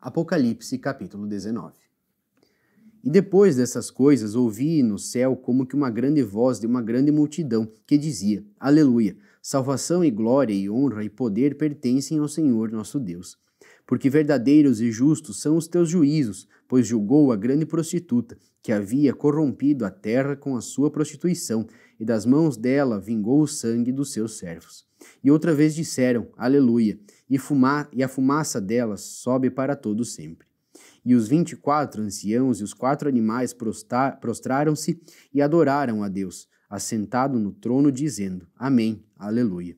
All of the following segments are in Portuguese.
Apocalipse capítulo 19. E depois dessas coisas ouvi no céu como que uma grande voz de uma grande multidão que dizia: Aleluia! Salvação e glória e honra e poder pertencem ao Senhor nosso Deus. Porque verdadeiros e justos são os teus juízos, pois julgou a grande prostituta, que havia corrompido a terra com a sua prostituição, e das mãos dela vingou o sangue dos seus servos. E outra vez disseram, Aleluia, e, fuma e a fumaça dela sobe para todo sempre. E os vinte e quatro anciãos e os quatro animais prostraram-se e adoraram a Deus, assentado no trono, dizendo, Amém, Aleluia.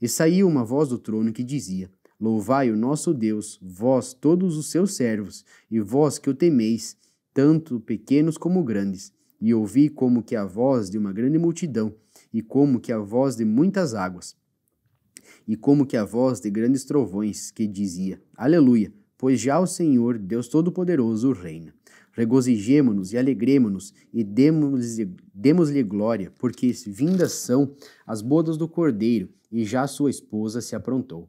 E saiu uma voz do trono que dizia, Louvai o nosso Deus, vós todos os seus servos, e vós que o temeis, tanto pequenos como grandes, e ouvi como que a voz de uma grande multidão, e como que a voz de muitas águas, e como que a voz de grandes trovões, que dizia: Aleluia! Pois já o Senhor, Deus Todo-Poderoso, reina. Regozijemo-nos e alegremo-nos e demos-lhe demos glória, porque vindas são as bodas do Cordeiro, e já sua esposa se aprontou.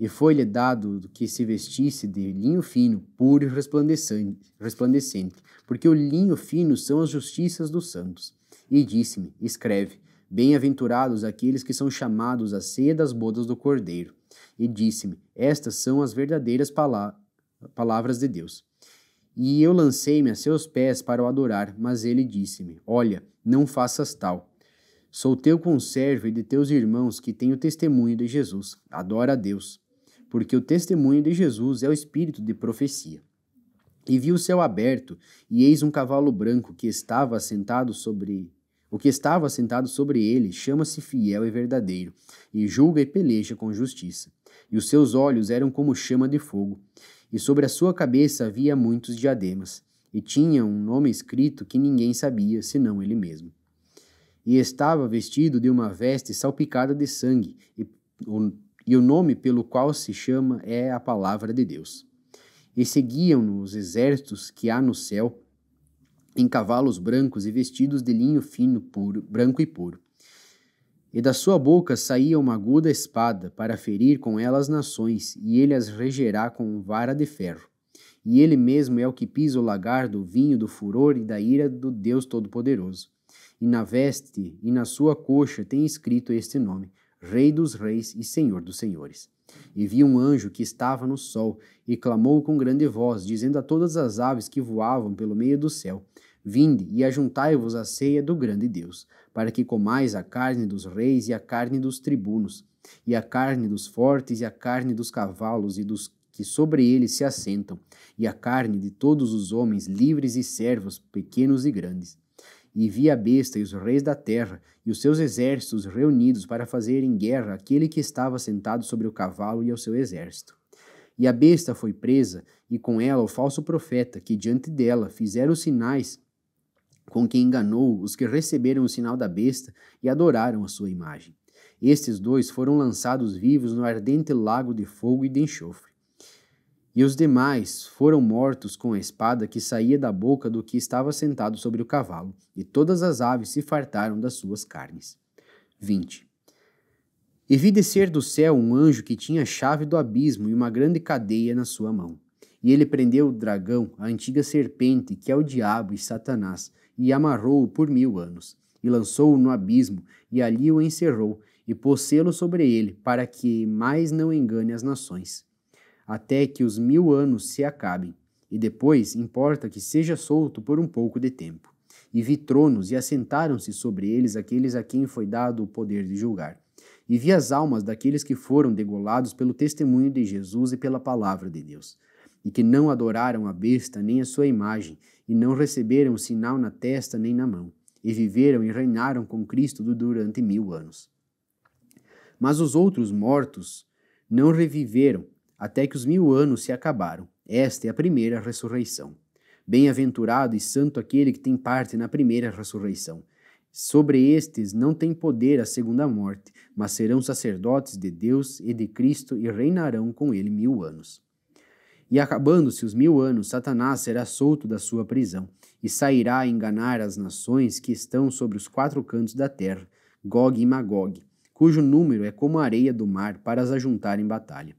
E foi-lhe dado que se vestisse de linho fino, puro e resplandecente, resplandecente, porque o linho fino são as justiças dos santos. E disse-me: Escreve: Bem-aventurados aqueles que são chamados à ceia das bodas do Cordeiro. E disse-me: Estas são as verdadeiras pala palavras de Deus. E eu lancei-me a seus pés para o adorar, mas ele disse-me: Olha, não faças tal. Sou teu conservo e de teus irmãos que tenho testemunho de Jesus. Adora a Deus porque o testemunho de Jesus é o espírito de profecia. E vi o céu aberto, e eis um cavalo branco que estava sentado sobre o que estava sentado sobre ele chama-se fiel e verdadeiro, e julga e peleja com justiça. E os seus olhos eram como chama de fogo, e sobre a sua cabeça havia muitos diademas, e tinha um nome escrito que ninguém sabia, senão ele mesmo. E estava vestido de uma veste salpicada de sangue, e o e o nome pelo qual se chama é a palavra de Deus. E seguiam-no os exércitos que há no céu, em cavalos brancos e vestidos de linho fino, puro, branco e puro. E da sua boca saía uma aguda espada para ferir com ela as nações, e ele as regerá com vara de ferro. E ele mesmo é o que pisa o lagar do vinho do furor e da ira do Deus Todo-Poderoso. E na veste e na sua coxa tem escrito este nome: Rei dos reis e Senhor dos senhores. E vi um anjo que estava no sol, e clamou com grande voz, dizendo a todas as aves que voavam pelo meio do céu: Vinde e ajuntai-vos à ceia do grande Deus, para que comais a carne dos reis e a carne dos tribunos, e a carne dos fortes e a carne dos cavalos e dos que sobre eles se assentam, e a carne de todos os homens, livres e servos, pequenos e grandes. E vi a besta e os reis da terra e os seus exércitos reunidos para fazerem guerra àquele que estava sentado sobre o cavalo e ao seu exército. E a besta foi presa, e com ela o falso profeta, que diante dela fizeram os sinais com que enganou os que receberam o sinal da besta e adoraram a sua imagem. Estes dois foram lançados vivos no ardente lago de fogo e de enxofre. E os demais foram mortos com a espada que saía da boca do que estava sentado sobre o cavalo, e todas as aves se fartaram das suas carnes. 20. E vi descer do céu um anjo que tinha a chave do abismo e uma grande cadeia na sua mão. E ele prendeu o dragão, a antiga serpente, que é o diabo e Satanás, e amarrou-o por mil anos, e lançou-o no abismo, e ali o encerrou, e pôs selo sobre ele, para que mais não engane as nações até que os mil anos se acabem, e depois importa que seja solto por um pouco de tempo. E vi tronos, e assentaram-se sobre eles aqueles a quem foi dado o poder de julgar. E vi as almas daqueles que foram degolados pelo testemunho de Jesus e pela palavra de Deus, e que não adoraram a besta nem a sua imagem, e não receberam sinal na testa nem na mão, e viveram e reinaram com Cristo durante mil anos. Mas os outros mortos não reviveram, até que os mil anos se acabaram. Esta é a primeira ressurreição. Bem-aventurado e santo aquele que tem parte na primeira ressurreição. Sobre estes não tem poder a segunda morte, mas serão sacerdotes de Deus e de Cristo e reinarão com ele mil anos. E acabando-se os mil anos, Satanás será solto da sua prisão e sairá a enganar as nações que estão sobre os quatro cantos da terra, Gog e Magog, cujo número é como a areia do mar para as ajuntar em batalha.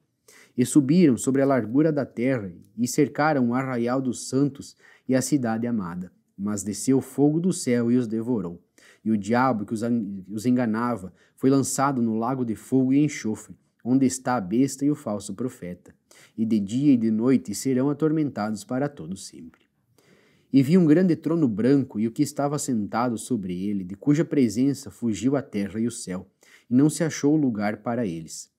E subiram sobre a largura da terra e cercaram o arraial dos santos e a cidade amada. Mas desceu o fogo do céu e os devorou. E o diabo que os enganava foi lançado no lago de fogo e enxofre, onde está a besta e o falso profeta. E de dia e de noite serão atormentados para todo sempre. E vi um grande trono branco e o que estava sentado sobre ele, de cuja presença fugiu a terra e o céu, e não se achou lugar para eles.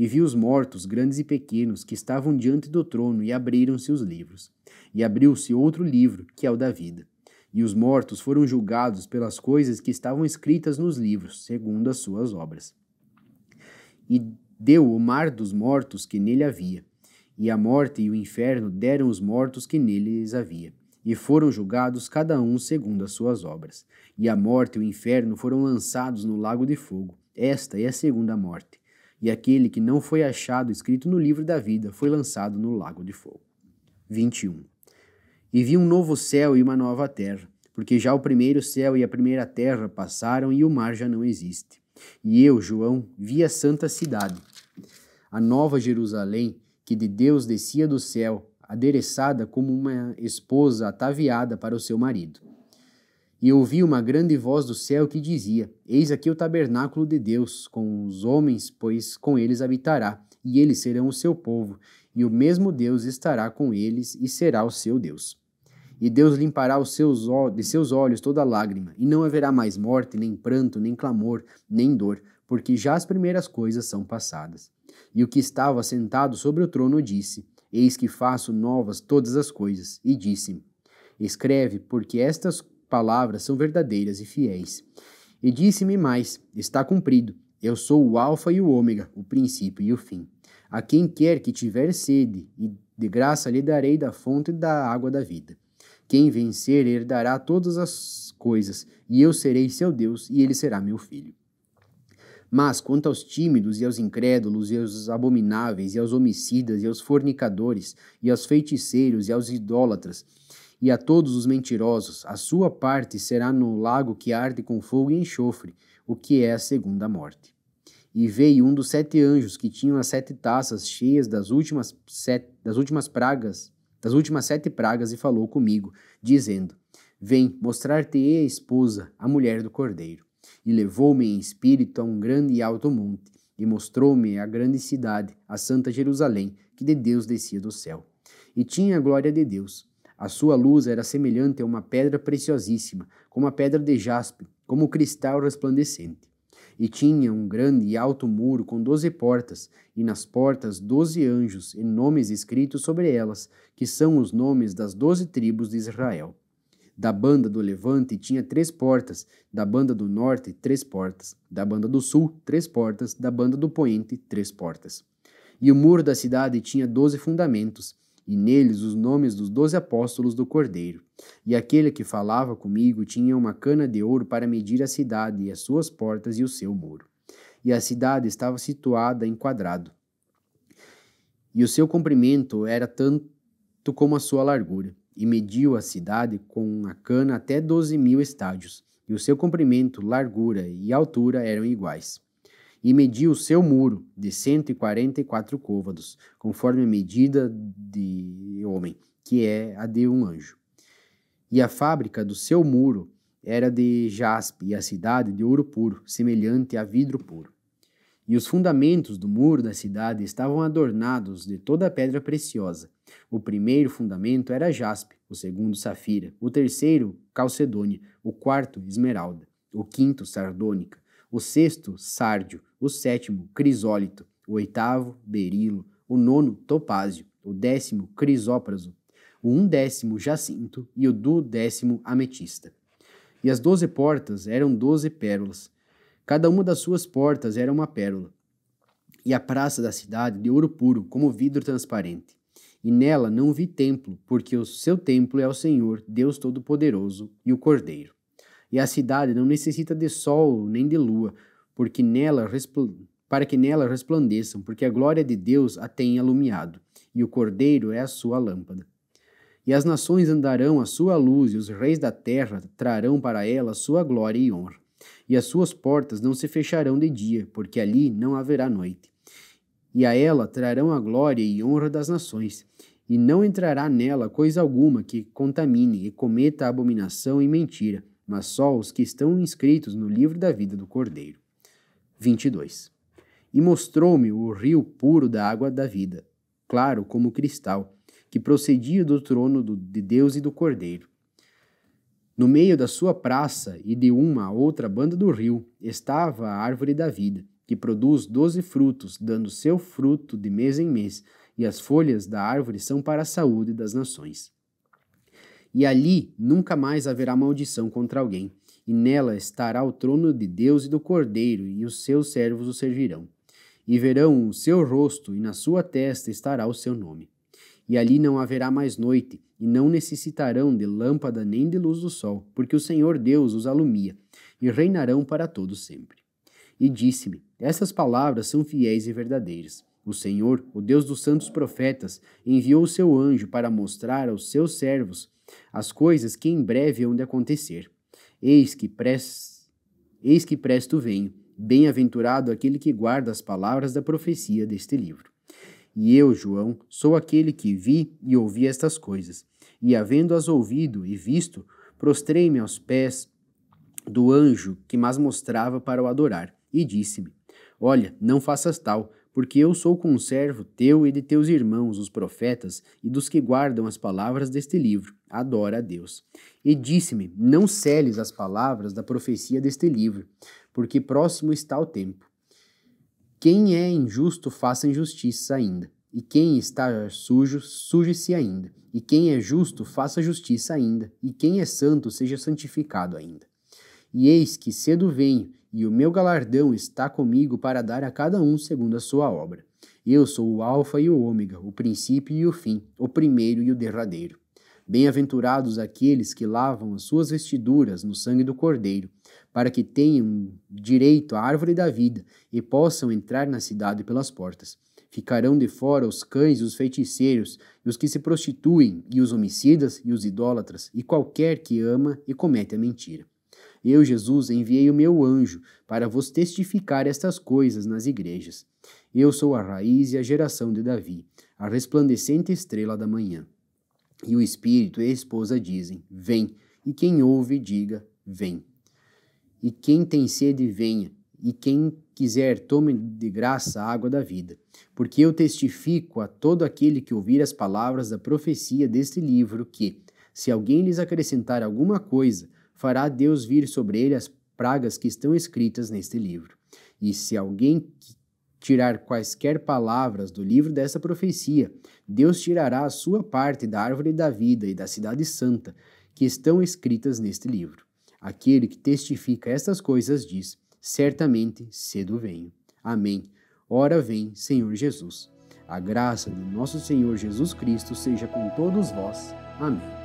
E vi os mortos, grandes e pequenos, que estavam diante do trono, e abriram-se os livros. E abriu-se outro livro, que é o da vida. E os mortos foram julgados pelas coisas que estavam escritas nos livros, segundo as suas obras. E deu o mar dos mortos que nele havia, e a morte e o inferno deram os mortos que neles havia e foram julgados cada um segundo as suas obras. E a morte e o inferno foram lançados no lago de fogo. Esta é a segunda morte e aquele que não foi achado escrito no livro da vida foi lançado no lago de fogo. 21. E vi um novo céu e uma nova terra, porque já o primeiro céu e a primeira terra passaram e o mar já não existe. E eu, João, vi a santa cidade, a nova Jerusalém, que de Deus descia do céu, adereçada como uma esposa ataviada para o seu marido. E ouvi uma grande voz do céu que dizia: Eis aqui o tabernáculo de Deus com os homens, pois com eles habitará, e eles serão o seu povo, e o mesmo Deus estará com eles e será o seu Deus. E Deus limpará os seus, de seus olhos toda lágrima, e não haverá mais morte, nem pranto, nem clamor, nem dor, porque já as primeiras coisas são passadas. E o que estava sentado sobre o trono disse: Eis que faço novas todas as coisas. E disse: Escreve, porque estas palavras são verdadeiras e fiéis. E disse-me mais: Está cumprido. Eu sou o Alfa e o Ômega, o princípio e o fim. A quem quer que tiver sede, e de graça lhe darei da fonte da água da vida. Quem vencer herdará todas as coisas, e eu serei seu Deus, e ele será meu filho. Mas quanto aos tímidos e aos incrédulos e aos abomináveis e aos homicidas e aos fornicadores e aos feiticeiros e aos idólatras, e a todos os mentirosos, a sua parte será no lago que arde com fogo e enxofre, o que é a segunda morte. E veio um dos sete anjos que tinham as sete taças cheias das últimas, sete, das últimas pragas, das últimas sete pragas, e falou comigo, dizendo: Vem, mostrar-te-ei a esposa, a mulher do cordeiro. E levou-me em espírito a um grande e alto monte, e mostrou-me a grande cidade, a Santa Jerusalém, que de Deus descia do céu. E tinha a glória de Deus a sua luz era semelhante a uma pedra preciosíssima, como a pedra de jaspe, como cristal resplandecente. E tinha um grande e alto muro com doze portas, e nas portas doze anjos, e nomes escritos sobre elas, que são os nomes das doze tribos de Israel. Da banda do levante tinha três portas, da banda do norte, três portas, da banda do sul, três portas, da banda do poente, três portas. E o muro da cidade tinha doze fundamentos, e neles os nomes dos doze apóstolos do Cordeiro. E aquele que falava comigo tinha uma cana de ouro para medir a cidade e as suas portas e o seu muro. E a cidade estava situada em quadrado, e o seu comprimento era tanto como a sua largura. E mediu a cidade com a cana até doze mil estádios, e o seu comprimento, largura e altura eram iguais e mediu o seu muro de 144 côvados, conforme a medida de homem, que é a de um anjo. E a fábrica do seu muro era de jaspe, e a cidade de ouro puro, semelhante a vidro puro. E os fundamentos do muro da cidade estavam adornados de toda a pedra preciosa. O primeiro fundamento era jaspe, o segundo safira, o terceiro calcedônia, o quarto esmeralda, o quinto sardônica, o sexto, sárdio, o sétimo, crisólito, o oitavo, berilo, o nono, topázio, o décimo, crisópraso, o undécimo, jacinto e o duodécimo, ametista. E as doze portas eram doze pérolas. Cada uma das suas portas era uma pérola. E a praça da cidade de ouro puro, como vidro transparente. E nela não vi templo, porque o seu templo é o Senhor, Deus Todo-Poderoso, e o Cordeiro. E a cidade não necessita de sol nem de lua, porque nela para que nela resplandeçam, porque a glória de Deus a tem alumiado, e o Cordeiro é a sua lâmpada. E as nações andarão à sua luz, e os reis da terra trarão para ela sua glória e honra. E as suas portas não se fecharão de dia, porque ali não haverá noite. E a ela trarão a glória e honra das nações, e não entrará nela coisa alguma que contamine e cometa abominação e mentira, mas só os que estão inscritos no livro da vida do Cordeiro. 22. E mostrou-me o rio puro da água da vida, claro como cristal, que procedia do trono do, de Deus e do Cordeiro. No meio da sua praça e de uma a outra banda do rio estava a árvore da vida, que produz doze frutos, dando seu fruto de mês em mês, e as folhas da árvore são para a saúde das nações. E ali nunca mais haverá maldição contra alguém, e nela estará o trono de Deus e do Cordeiro, e os seus servos o servirão. E verão o seu rosto, e na sua testa estará o seu nome. E ali não haverá mais noite, e não necessitarão de lâmpada nem de luz do sol, porque o Senhor Deus os alumia, e reinarão para todo sempre. E disse-me: Essas palavras são fiéis e verdadeiras. O Senhor, o Deus dos santos profetas, enviou o seu anjo para mostrar aos seus servos as coisas que em breve hão de acontecer. Eis que, pres... Eis que presto venho, bem-aventurado aquele que guarda as palavras da profecia deste livro. E eu, João, sou aquele que vi e ouvi estas coisas, e havendo-as ouvido e visto, prostrei-me aos pés do anjo que mas mostrava para o adorar, e disse-me: Olha, não faças tal, porque eu sou conservo teu e de teus irmãos, os profetas, e dos que guardam as palavras deste livro. Adora a Deus. E disse-me: Não seles as palavras da profecia deste livro, porque próximo está o tempo. Quem é injusto, faça injustiça ainda. E quem está sujo, suje-se ainda. E quem é justo, faça justiça ainda. E quem é santo, seja santificado ainda. E eis que cedo venho, e o meu galardão está comigo para dar a cada um segundo a sua obra. Eu sou o Alfa e o Ômega, o princípio e o fim, o primeiro e o derradeiro. Bem-aventurados aqueles que lavam as suas vestiduras no sangue do Cordeiro, para que tenham direito à árvore da vida e possam entrar na cidade pelas portas. Ficarão de fora os cães e os feiticeiros, e os que se prostituem, e os homicidas, e os idólatras, e qualquer que ama e comete a mentira. Eu, Jesus, enviei o meu anjo para vos testificar estas coisas nas igrejas. Eu sou a raiz e a geração de Davi, a resplandecente estrela da manhã. E o Espírito e a esposa dizem: Vem. E quem ouve, diga: Vem. E quem tem sede, venha. E quem quiser, tome de graça a água da vida. Porque eu testifico a todo aquele que ouvir as palavras da profecia deste livro que, se alguém lhes acrescentar alguma coisa, fará Deus vir sobre ele as pragas que estão escritas neste livro. E se alguém tirar quaisquer palavras do livro dessa profecia, Deus tirará a sua parte da árvore da vida e da cidade santa, que estão escritas neste livro. Aquele que testifica estas coisas diz: Certamente cedo venho. Amém. Ora vem, Senhor Jesus. A graça de nosso Senhor Jesus Cristo seja com todos vós. Amém.